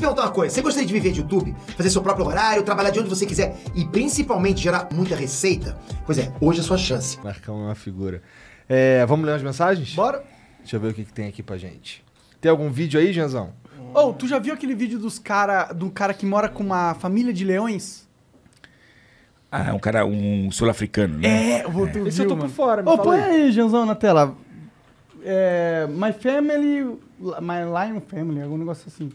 te perguntar uma coisa. Você gostaria de viver de YouTube? Fazer seu próprio horário, trabalhar de onde você quiser e principalmente gerar muita receita? Pois é, hoje é a sua chance. Marcão é uma figura. É, vamos ler as mensagens? Bora. Deixa eu ver o que, que tem aqui pra gente. Tem algum vídeo aí, Janzão? Ou oh, tu já viu aquele vídeo dos cara, do cara que mora com uma família de leões? Ah, é um cara, um sul-africano, né? É, o outro é. Esse eu tô por fora, me oh, põe aí, aí Janzão, na tela. É, my family, my lion family, algum negócio assim.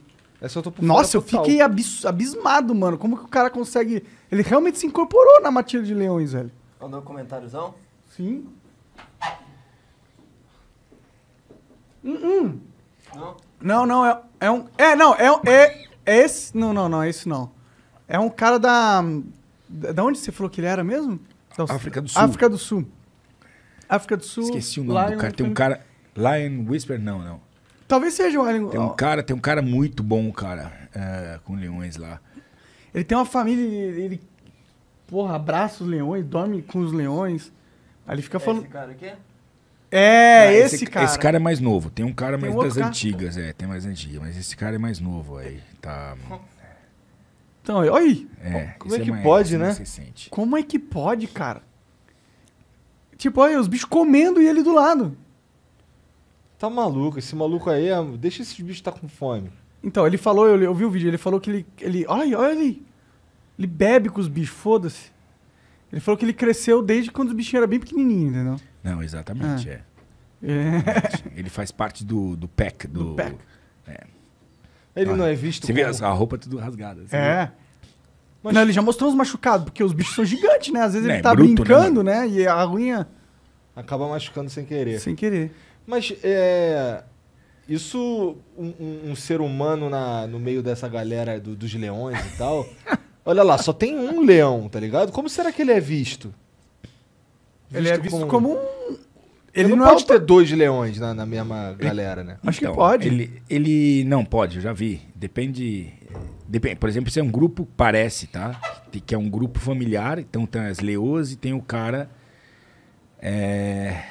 Essa eu tô por Nossa, eu fiquei abis, abismado, mano. Como que o cara consegue. Ele realmente se incorporou na matilha de leões, velho. Mandou um comentáriozão? Sim. Hum, hum, Não? Não, não, é, é um. É, não, é, é, é esse. Não, não, não, é esse não. É um cara da. Da onde você falou que ele era mesmo? Da África do Sul. África do Sul. África do Sul. Esqueci o nome Lion do cara. Tem um cara. Lion Whisper? Não, não. Talvez seja o Alien. Tem um cara, tem um cara muito bom, cara, é, com leões lá. Ele tem uma família, ele, ele porra, abraça os leões, dorme com os leões. Aí ele fica é falando. Esse cara aqui? É, ah, esse, esse, cara. Esse cara é mais novo. Tem um cara tem mais das cara. antigas, é, tem mais antiga, mas esse cara é mais novo aí. Tá. Então, olha aí. É, como é, é que mais, pode, é né? Como é que pode, cara? Tipo, olha, os bichos comendo e ele do lado. Tá maluco, esse maluco aí, é, deixa esses bichos estar tá com fome. Então, ele falou, eu, eu, vi o vídeo, ele falou que ele. ele olha, olha ele. Ele bebe com os bichos, foda-se. Ele falou que ele cresceu desde quando os bichinhos eram bem pequenininhos, entendeu? Não, exatamente, ah. é. é. Ele faz parte do, do pack. Do, do pack. É. Ele ah, não é visto Você como... vê a roupa tudo rasgada. Assim, é. Né? Mas... Não, ele já mostrou uns machucados, porque os bichos são gigantes, né? Às vezes não, né, ele é tá bruto, né, brincando, né, né, E a ruinha... Acaba machucando sem querer. Sem querer. Mas é. Isso, um, um ser humano na, no meio dessa galera do, dos leões e tal. olha lá, só tem um leão, tá ligado? Como será que ele é visto? visto ele é visto como, como um. Ele não, não, pode é o... ter dois leões na, na mesma galera, né? Acho então, que pode. Ele, ele não pode, eu já vi. Depende. Depende, por exemplo, se é um grupo, parece, tá? Que é um grupo familiar, então tem as leões e tem o cara. É,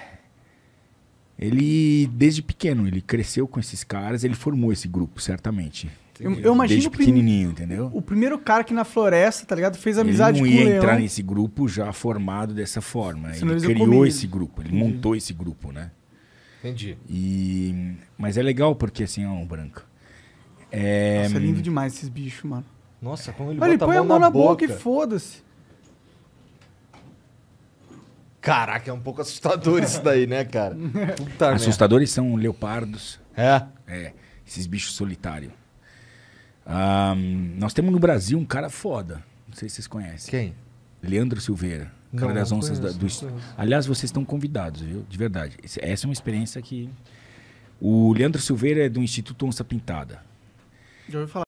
ele, desde pequeno, ele cresceu com esses caras, ele formou esse grupo, certamente. Eu, eu, imagino Desde pequenininho, entendeu? O primeiro cara que na floresta, tá ligado, fez amizade com ele não ia entrar leão. nesse grupo já formado dessa forma. Senão ele criou esse grupo, ele Entendi. montou esse grupo, né? Entendi. E mas é legal porque assim, ó, um branco. É... Nossa, é lindo demais esses bichos, mano. Nossa, como ele Olha, bota ele põe a mão, na, boca, boca e foda-se. Caraca, é um pouco assustador isso daí, né, cara? Puta Assustadores merda. são leopardos. É? É, esses bichos solitários. Um, nós temos no Brasil um cara foda. Não sei se vocês conhecem. Quem? Leandro Silveira. Não, cara das onças conheço, da, do. Conheço. Aliás, vocês estão convidados, viu? De verdade. Essa é uma experiência que. O Leandro Silveira é do Instituto Onça Pintada. Já ouviu falar?